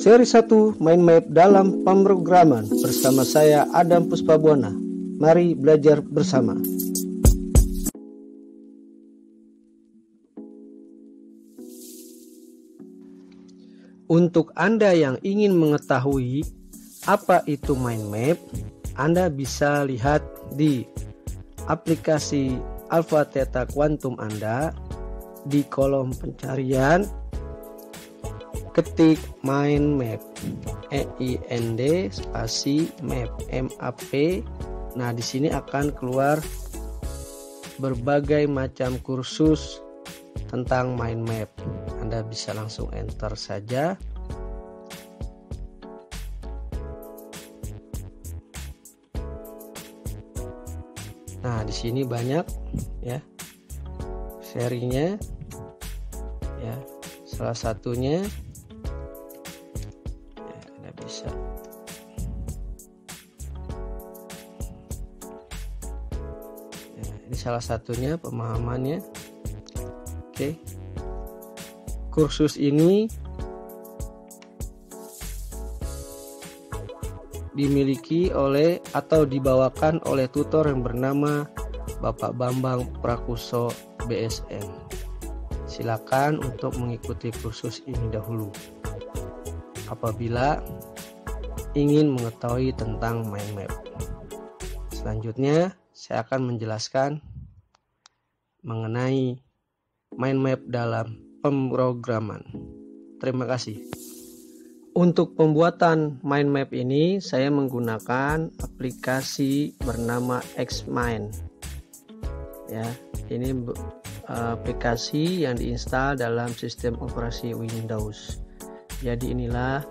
Seri 1 Mind Map dalam pemrograman bersama saya Adam Puspabuana. Mari belajar bersama. Untuk Anda yang ingin mengetahui apa itu mind map, Anda bisa lihat di aplikasi Alpha Theta Quantum Anda di kolom pencarian ketik mind map e i n d spasi map m a p nah di sini akan keluar berbagai macam kursus tentang mind map Anda bisa langsung enter saja Nah, di sini banyak ya serinya ya. Salah satunya salah satunya pemahamannya. Oke. Kursus ini dimiliki oleh atau dibawakan oleh tutor yang bernama Bapak Bambang Prakuso BSN. Silakan untuk mengikuti kursus ini dahulu. Apabila ingin mengetahui tentang mind map. Selanjutnya, saya akan menjelaskan mengenai mind map dalam pemrograman. Terima kasih. Untuk pembuatan mind map ini, saya menggunakan aplikasi bernama Xmind. Ya, ini eh, aplikasi yang diinstal dalam sistem operasi Windows. Jadi inilah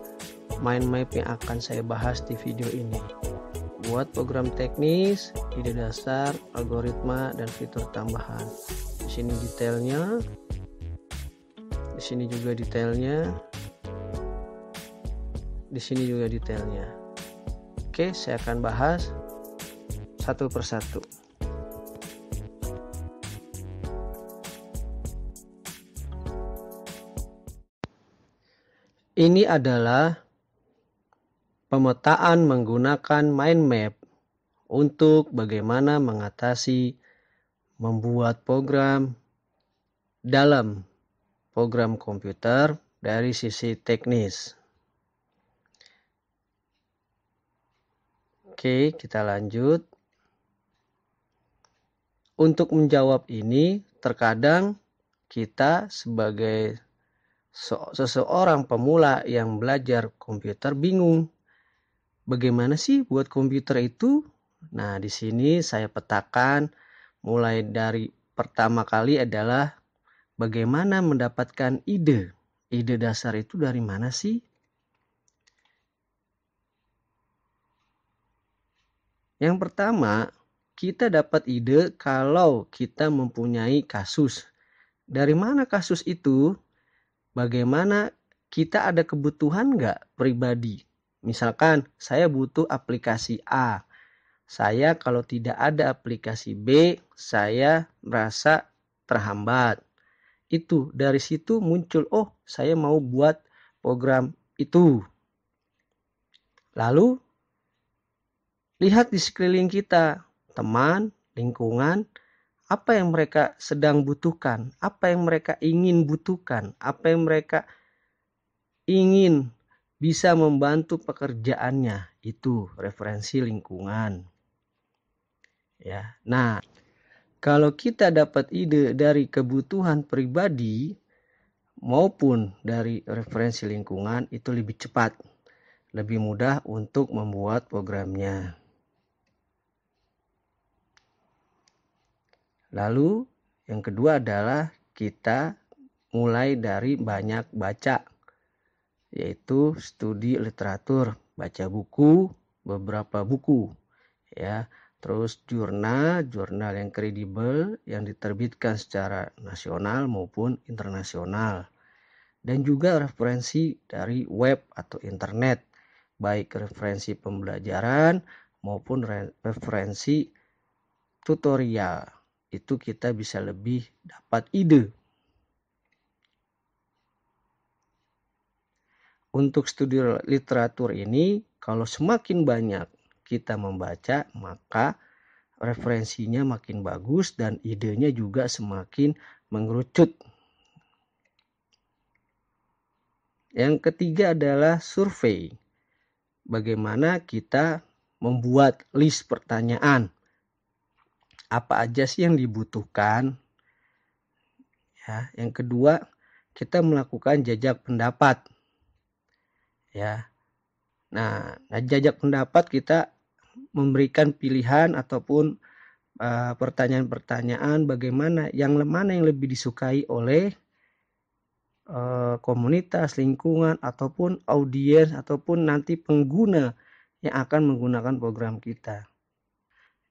mind map yang akan saya bahas di video ini membuat program teknis, ide dasar, algoritma, dan fitur tambahan. Di sini detailnya, di sini juga detailnya, di sini juga detailnya. Oke, saya akan bahas satu persatu. Ini adalah pemetaan menggunakan mind map untuk bagaimana mengatasi membuat program dalam program komputer dari sisi teknis. Oke, kita lanjut. Untuk menjawab ini, terkadang kita sebagai seseorang pemula yang belajar komputer bingung bagaimana sih buat komputer itu? Nah, di sini saya petakan mulai dari pertama kali adalah bagaimana mendapatkan ide. Ide dasar itu dari mana sih? Yang pertama, kita dapat ide kalau kita mempunyai kasus. Dari mana kasus itu? Bagaimana kita ada kebutuhan nggak pribadi Misalkan saya butuh aplikasi A. Saya kalau tidak ada aplikasi B, saya merasa terhambat. Itu dari situ muncul, oh saya mau buat program itu. Lalu lihat di sekeliling kita, teman, lingkungan, apa yang mereka sedang butuhkan, apa yang mereka ingin butuhkan, apa yang mereka ingin bisa membantu pekerjaannya itu referensi lingkungan ya nah kalau kita dapat ide dari kebutuhan pribadi maupun dari referensi lingkungan itu lebih cepat lebih mudah untuk membuat programnya lalu yang kedua adalah kita mulai dari banyak baca yaitu studi literatur, baca buku, beberapa buku ya. Terus jurnal, jurnal yang kredibel yang diterbitkan secara nasional maupun internasional. Dan juga referensi dari web atau internet, baik referensi pembelajaran maupun referensi tutorial. Itu kita bisa lebih dapat ide untuk studi literatur ini kalau semakin banyak kita membaca maka referensinya makin bagus dan idenya juga semakin mengerucut. Yang ketiga adalah survei. Bagaimana kita membuat list pertanyaan? Apa aja sih yang dibutuhkan? Ya, yang kedua, kita melakukan jajak pendapat ya. Nah, nah jajak pendapat kita memberikan pilihan ataupun pertanyaan eh, pertanyaan-pertanyaan bagaimana yang mana yang lebih disukai oleh uh, komunitas, lingkungan ataupun audiens ataupun nanti pengguna yang akan menggunakan program kita.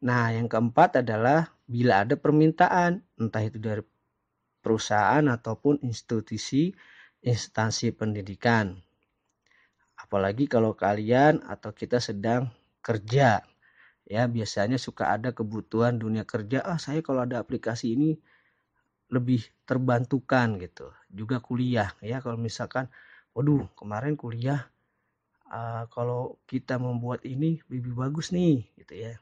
Nah, yang keempat adalah bila ada permintaan, entah itu dari perusahaan ataupun institusi instansi pendidikan. Apalagi kalau kalian atau kita sedang kerja. Ya, biasanya suka ada kebutuhan dunia kerja. Ah, saya kalau ada aplikasi ini lebih terbantukan gitu. Juga kuliah ya kalau misalkan waduh, kemarin kuliah uh, kalau kita membuat ini lebih bagus nih gitu ya.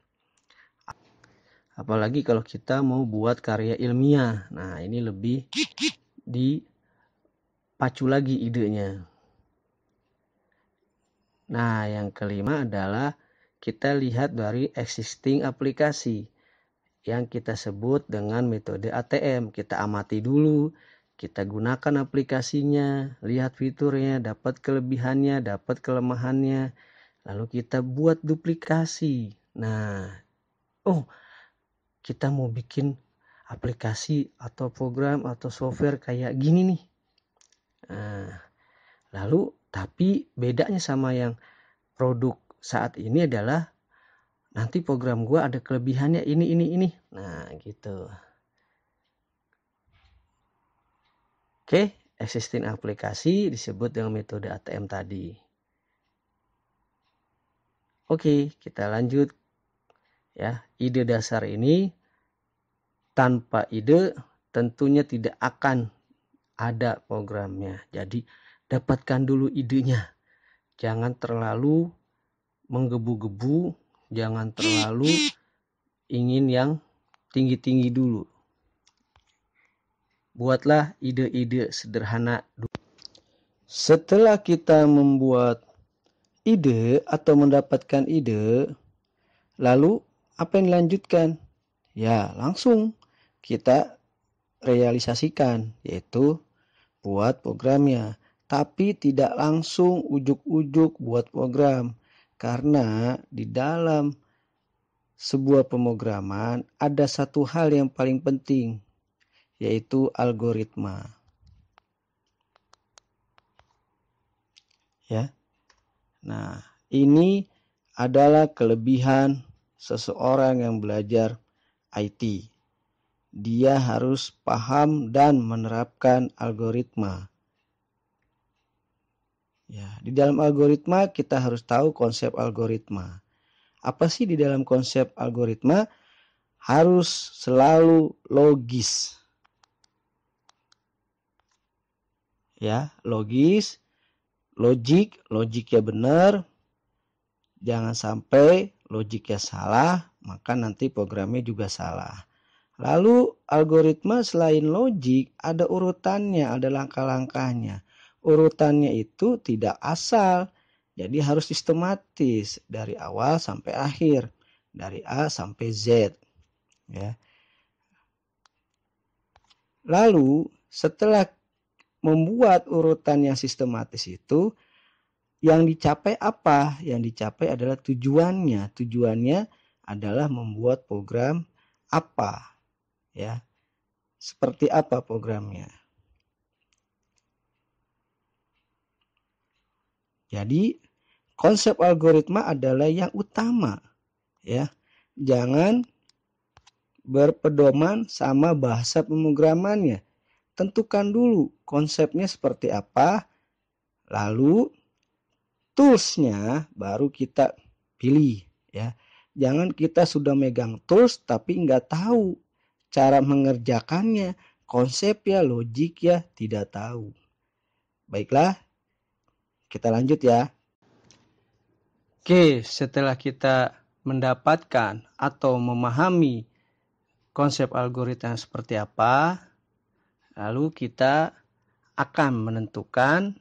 Apalagi kalau kita mau buat karya ilmiah. Nah, ini lebih dipacu lagi idenya. Nah, yang kelima adalah kita lihat dari existing aplikasi yang kita sebut dengan metode ATM. Kita amati dulu, kita gunakan aplikasinya, lihat fiturnya, dapat kelebihannya, dapat kelemahannya, lalu kita buat duplikasi. Nah, oh, kita mau bikin aplikasi atau program atau software kayak gini nih. Nah, lalu tapi bedanya sama yang produk saat ini adalah nanti program gue ada kelebihannya ini ini ini. Nah gitu. Oke, existing aplikasi disebut dengan metode ATM tadi. Oke, kita lanjut. Ya, ide dasar ini tanpa ide tentunya tidak akan ada programnya. Jadi dapatkan dulu idenya. Jangan terlalu menggebu-gebu, jangan terlalu ingin yang tinggi-tinggi dulu. Buatlah ide-ide sederhana dulu. Setelah kita membuat ide atau mendapatkan ide, lalu apa yang dilanjutkan? Ya, langsung kita realisasikan, yaitu buat programnya tapi tidak langsung ujuk-ujuk buat program. Karena di dalam sebuah pemrograman ada satu hal yang paling penting, yaitu algoritma. Ya. Nah, ini adalah kelebihan seseorang yang belajar IT. Dia harus paham dan menerapkan algoritma. Ya, di dalam algoritma kita harus tahu konsep algoritma. Apa sih di dalam konsep algoritma? Harus selalu logis. Ya, logis, logik, logiknya benar. Jangan sampai logiknya salah, maka nanti programnya juga salah. Lalu algoritma selain logik ada urutannya, ada langkah-langkahnya urutannya itu tidak asal. Jadi harus sistematis dari awal sampai akhir, dari A sampai Z. Ya. Lalu setelah membuat urutan yang sistematis itu, yang dicapai apa? Yang dicapai adalah tujuannya. Tujuannya adalah membuat program apa, ya? Seperti apa programnya? Jadi konsep algoritma adalah yang utama ya. Jangan berpedoman sama bahasa pemrogramannya. Tentukan dulu konsepnya seperti apa, lalu toolsnya baru kita pilih ya. Jangan kita sudah megang tools tapi nggak tahu cara mengerjakannya, konsep ya, logik ya, tidak tahu. Baiklah, kita lanjut ya. Oke, setelah kita mendapatkan atau memahami konsep algoritma seperti apa, lalu kita akan menentukan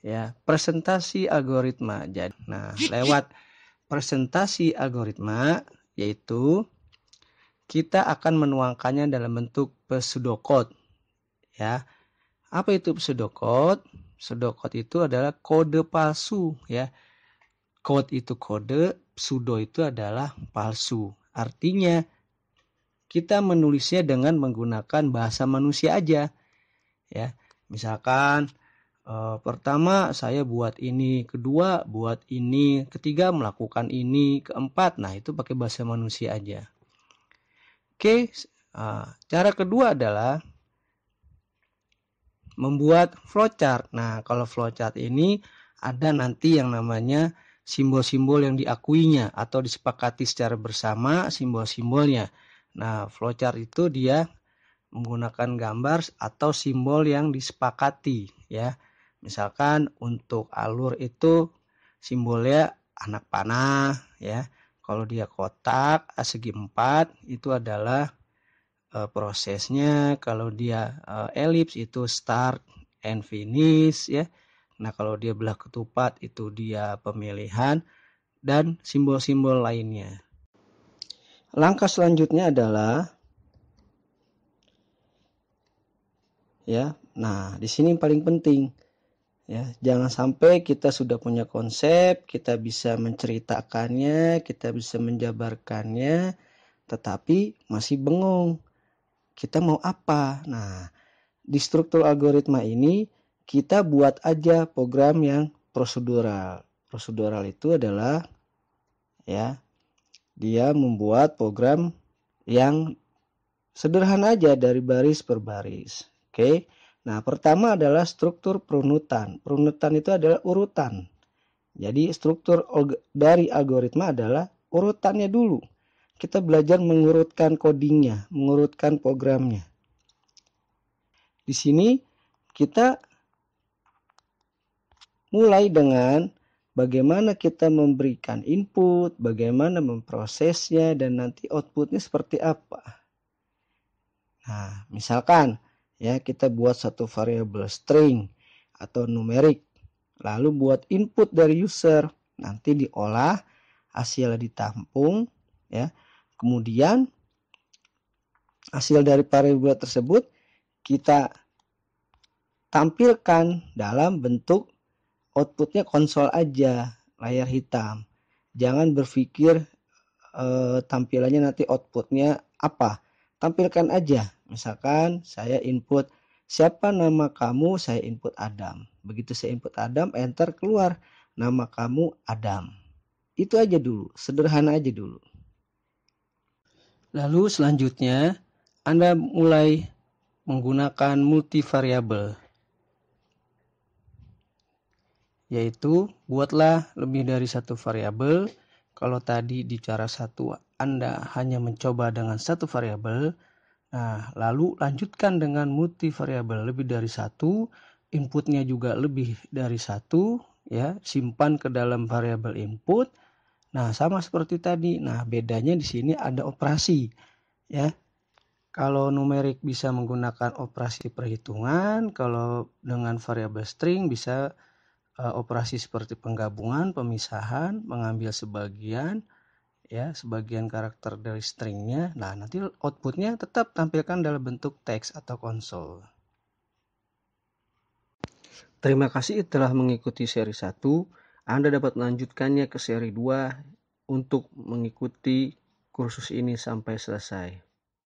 ya presentasi algoritma. Jadi, nah lewat presentasi algoritma yaitu kita akan menuangkannya dalam bentuk pseudocode. Ya, apa itu pseudocode? Sudokot itu adalah kode palsu ya. Code itu kode, sudo itu adalah palsu. Artinya kita menulisnya dengan menggunakan bahasa manusia aja. Ya, misalkan e, pertama saya buat ini, kedua buat ini, ketiga melakukan ini, keempat. Nah, itu pakai bahasa manusia aja. Oke, ah, cara kedua adalah membuat flowchart. Nah, kalau flowchart ini ada nanti yang namanya simbol-simbol yang diakuinya atau disepakati secara bersama simbol-simbolnya. Nah, flowchart itu dia menggunakan gambar atau simbol yang disepakati ya. Misalkan untuk alur itu simbolnya anak panah ya. Kalau dia kotak segi empat itu adalah Eh, prosesnya. Kalau dia uh, elips itu start and finish ya. Nah, kalau dia belah ketupat itu dia pemilihan dan simbol-simbol lainnya. Langkah selanjutnya adalah ya. Nah, di sini yang paling penting ya, jangan sampai kita sudah punya konsep, kita bisa menceritakannya, kita bisa menjabarkannya tetapi masih bengong kita mau apa. Nah, di struktur algoritma ini kita buat aja program yang prosedural. Prosedural itu adalah ya dia membuat program yang sederhana aja dari baris per baris. Oke. Nah, pertama adalah struktur perunutan. Perunutan itu adalah urutan. Jadi struktur dari algoritma adalah urutannya dulu kita belajar mengurutkan codingnya, mengurutkan programnya. Di sini kita mulai dengan bagaimana kita memberikan input, bagaimana memprosesnya, dan nanti outputnya seperti apa. Nah, misalkan ya kita buat satu variable string atau numerik, lalu buat input dari user, nanti diolah, hasilnya ditampung, ya Kemudian hasil dari parabola tersebut kita tampilkan dalam bentuk outputnya konsol aja layar hitam. Jangan berpikir eh, tampilannya nanti outputnya apa. Tampilkan aja. Misalkan saya input siapa nama kamu, saya input Adam. Begitu saya input Adam, enter keluar nama kamu Adam. Itu aja dulu, sederhana aja dulu. Lalu selanjutnya, Anda mulai menggunakan multivariabel. Yaitu, buatlah lebih dari satu variabel. Kalau tadi di cara satu Anda hanya mencoba dengan satu variabel, nah lalu lanjutkan dengan multivariabel lebih dari satu, inputnya juga lebih dari satu, ya simpan ke dalam variabel input Nah, sama seperti tadi. Nah, bedanya di sini ada operasi. Ya. Kalau numerik bisa menggunakan operasi perhitungan, kalau dengan variabel string bisa uh, operasi seperti penggabungan, pemisahan, mengambil sebagian ya, sebagian karakter dari stringnya. Nah, nanti outputnya tetap tampilkan dalam bentuk teks atau konsol. Terima kasih telah mengikuti seri 1. Anda dapat melanjutkannya ke seri 2 untuk mengikuti kursus ini sampai selesai.